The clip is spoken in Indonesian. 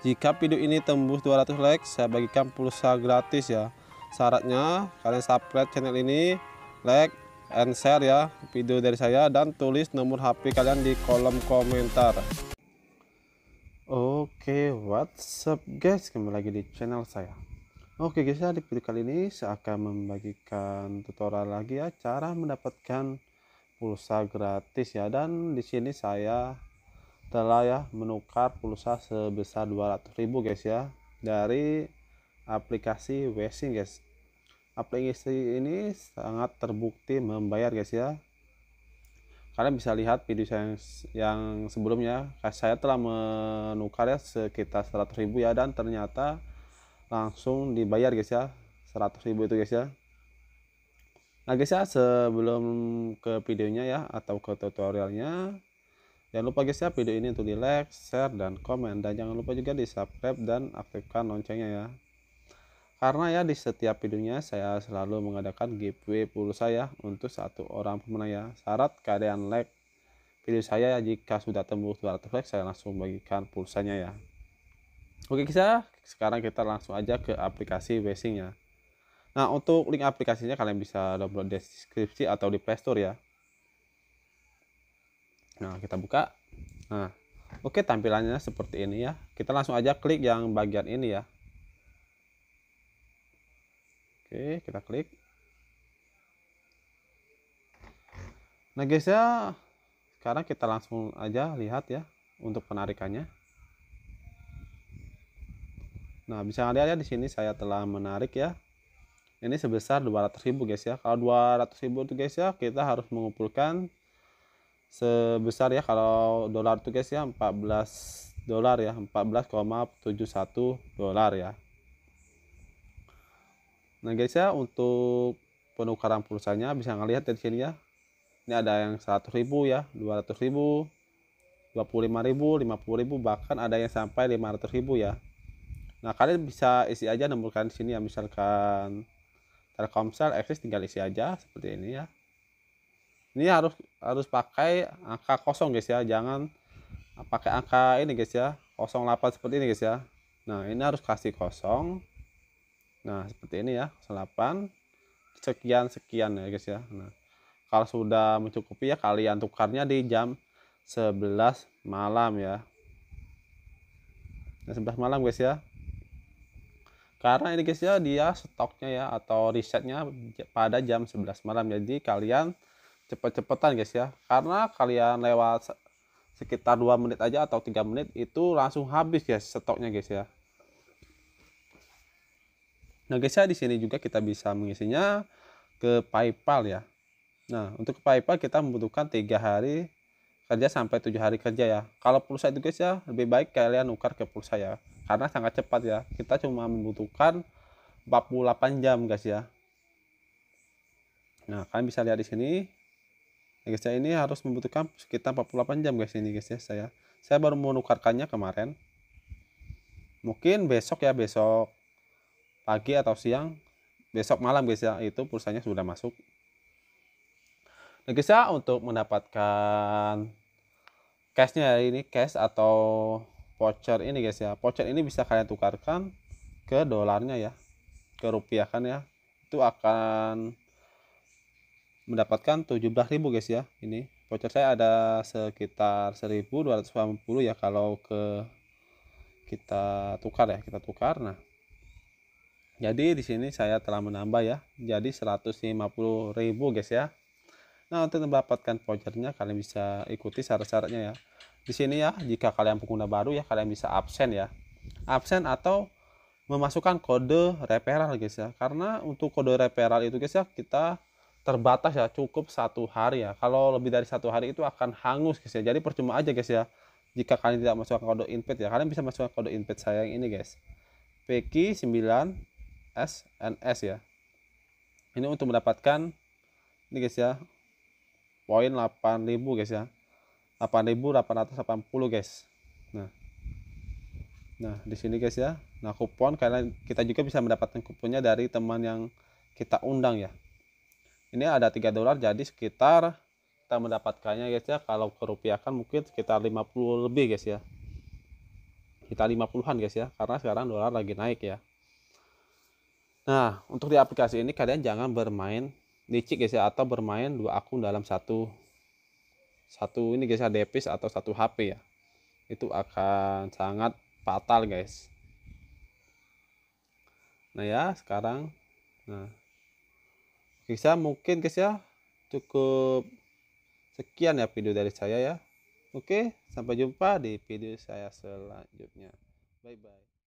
Jika video ini tembus 200 like, saya bagikan pulsa gratis ya. Syaratnya kalian subscribe channel ini, like and share ya video dari saya dan tulis nomor HP kalian di kolom komentar. Oke, okay, what's up guys? Kembali lagi di channel saya. Oke guys, ya, di video kali ini saya akan membagikan tutorial lagi ya cara mendapatkan pulsa gratis ya dan di sini saya telah ya menukar pulsa sebesar 200 ribu guys ya dari aplikasi Wesing guys aplikasi ini sangat terbukti membayar guys ya kalian bisa lihat video saya yang, yang sebelumnya saya telah menukar ya sekitar 100 ribu ya dan ternyata langsung dibayar guys ya 100 ribu itu guys ya Nah guys ya sebelum ke videonya ya atau ke tutorialnya Jangan lupa guys ya video ini untuk di like, share, dan komen. Dan jangan lupa juga di subscribe dan aktifkan loncengnya ya. Karena ya di setiap videonya saya selalu mengadakan giveaway pulsa ya untuk satu orang pemenang ya. Syarat kalian like video saya ya, jika sudah tembus 200 like saya langsung bagikan pulsanya ya. Oke guys ya, sekarang kita langsung aja ke aplikasi basingnya Nah untuk link aplikasinya kalian bisa download deskripsi atau di playstore ya nah kita buka nah oke tampilannya seperti ini ya kita langsung aja klik yang bagian ini ya oke kita klik nah guys ya sekarang kita langsung aja lihat ya untuk penarikannya nah bisa lihat ya di sini saya telah menarik ya ini sebesar 200.000 guys ya kalau 200.000 itu guys ya kita harus mengumpulkan sebesar ya kalau dolar tuh guys ya 14 dolar ya 14,71 dolar ya nah guys ya untuk penukaran pulsanya bisa ngelihat dari sini ya ini ada yang 100.000 ya 200.000 25.000 ribu bahkan ada yang sampai 500.000 ya nah kalian bisa isi aja nomor di sini ya misalkan Telkomsel eksis tinggal isi aja seperti ini ya ini harus harus pakai angka kosong guys ya jangan ah, pakai angka ini guys ya 08 seperti ini guys ya nah ini harus kasih kosong nah seperti ini ya 08 sekian sekian ya guys ya nah kalau sudah mencukupi ya kalian tukarnya di jam 11 malam ya nah, 11 malam guys ya karena ini guys ya dia stoknya ya atau risetnya pada jam 11 malam jadi kalian cepet-cepetan guys ya karena kalian lewat sekitar 2 menit aja atau 3 menit itu langsung habis guys stoknya guys ya nah guys ya di sini juga kita bisa mengisinya ke PayPal ya nah untuk ke PayPal kita membutuhkan tiga hari kerja sampai tujuh hari kerja ya kalau pulsa itu guys ya lebih baik kalian nukar ke pulsa ya karena sangat cepat ya kita cuma membutuhkan 48 jam guys ya nah kalian bisa lihat di sini Iya, guys ya ini harus membutuhkan sekitar 48 jam guys ini guys ya saya saya baru menukarkannya kemarin mungkin besok ya besok pagi atau siang besok malam guys ya itu pulsanya sudah masuk nah guys ya untuk mendapatkan cashnya ini cash atau voucher ini guys ya voucher ini bisa kalian tukarkan ke dolarnya ya ke rupiah kan ya itu akan mendapatkan 17.000 guys ya ini voucher saya ada sekitar 1.250 ya kalau ke kita tukar ya kita tukar nah jadi di sini saya telah menambah ya jadi 150.000 guys ya nah untuk mendapatkan vouchernya kalian bisa ikuti syarat-syaratnya ya di sini ya jika kalian pengguna baru ya kalian bisa absen ya absen atau memasukkan kode referral guys ya karena untuk kode referral itu guys ya kita terbatas ya cukup satu hari ya kalau lebih dari satu hari itu akan hangus guys ya jadi percuma aja guys ya jika kalian tidak masukkan kode invite ya kalian bisa masukkan kode invite saya yang ini guys PK 9 SNS ya ini untuk mendapatkan ini guys ya poin 8000 guys ya 8880 guys nah nah di sini guys ya nah kupon karena kita juga bisa mendapatkan kuponnya dari teman yang kita undang ya ini ada 3 dolar jadi sekitar kita mendapatkannya guys ya kalau kerupiahkan mungkin sekitar 50 lebih guys ya kita 50-an guys ya karena sekarang dolar lagi naik ya nah untuk di aplikasi ini kalian jangan bermain licik guys ya atau bermain dua akun dalam satu satu ini guys ya depis atau satu HP ya itu akan sangat fatal guys nah ya sekarang nah bisa mungkin guys ya cukup sekian ya video dari saya ya oke sampai jumpa di video saya selanjutnya bye bye